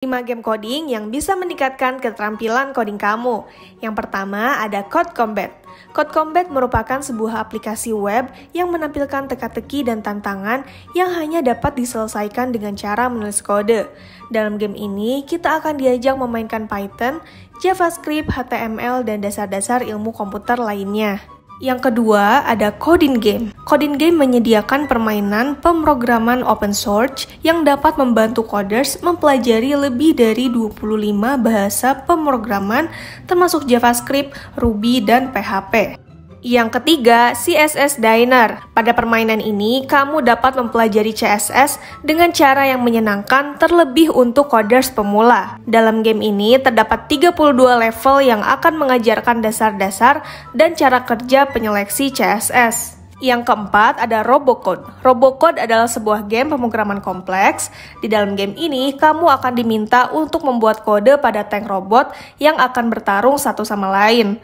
5 game coding yang bisa meningkatkan keterampilan coding kamu. Yang pertama ada Code Combat. Code Combat merupakan sebuah aplikasi web yang menampilkan teka-teki dan tantangan yang hanya dapat diselesaikan dengan cara menulis kode. Dalam game ini, kita akan diajak memainkan Python, JavaScript, HTML, dan dasar-dasar ilmu komputer lainnya. Yang kedua ada Coding Game. Coding Game menyediakan permainan pemrograman open source yang dapat membantu coders mempelajari lebih dari 25 bahasa pemrograman termasuk JavaScript, Ruby, dan PHP. Yang ketiga, CSS Diner. Pada permainan ini, kamu dapat mempelajari CSS dengan cara yang menyenangkan terlebih untuk coders pemula. Dalam game ini, terdapat 32 level yang akan mengajarkan dasar-dasar dan cara kerja penyeleksi CSS. Yang keempat ada Robocode. Robocode adalah sebuah game pemrograman kompleks. Di dalam game ini, kamu akan diminta untuk membuat kode pada tank robot yang akan bertarung satu sama lain.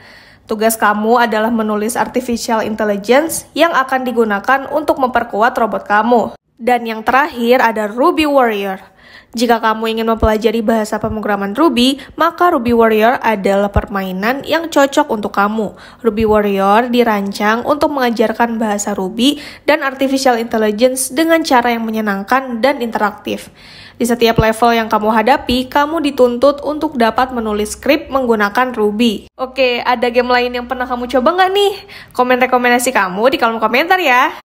Tugas kamu adalah menulis artificial intelligence yang akan digunakan untuk memperkuat robot kamu. Dan yang terakhir ada Ruby Warrior. Jika kamu ingin mempelajari bahasa pemrograman Ruby, maka Ruby Warrior adalah permainan yang cocok untuk kamu. Ruby Warrior dirancang untuk mengajarkan bahasa Ruby dan artificial intelligence dengan cara yang menyenangkan dan interaktif. Di setiap level yang kamu hadapi, kamu dituntut untuk dapat menulis skrip menggunakan Ruby. Oke, ada game lain yang pernah kamu coba nggak nih? Komen rekomendasi kamu di kolom komentar ya.